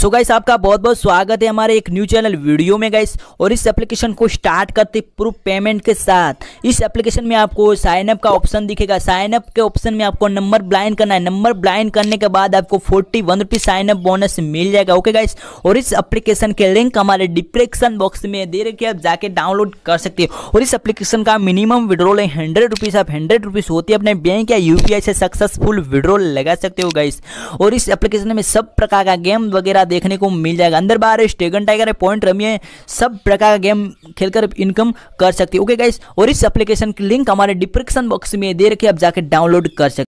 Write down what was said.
so guys आपका बहुत बहुत स्वागत है हमारे एक न्यू चैनल वीडियो में गाइस और इस एप्लीकेशन को स्टार्ट करते प्रूफ पेमेंट के साथ इस एप्लीकेशन में आपको साइन अप का ऑप्शन दिखेगा साइन अप के ऑप्शन में आपको नंबर ब्लाइंड करना है नंबर ब्लाइंड करने के बाद आपको forty one rupees sign up bonus मिल जाएगा ओके गाइस और इस एप्लीकेशन के लिंक हमारे डिस्क्रिप्शन बॉक्स में दे रखे आप जाके डाउनलोड कर सकते हो और इस एप्लीकेशन का मिनिमम विड्रोल है हंड्रेड रुपीज़ आप हंड्रेड रुपीज़ होती है अपने बैंक या यूपीआई से सक्सेसफुल विड्रोल लगा सकते हो गाइस और इस एप्लीकेशन में सब प्रकार का गेम वगैरह का देखने को मिल जाएगा अंदर बाहर है स्टेगन टाइगर है पॉइंट रमी है सब प्रकार का गेम खेलकर इनकम कर सकती है ओके गाइस और इस एप्लीकेशन की लिंक हमारे डिस्क्रिप्शन बॉक्स में दे रखी आप जाकर डाउनलोड कर सकते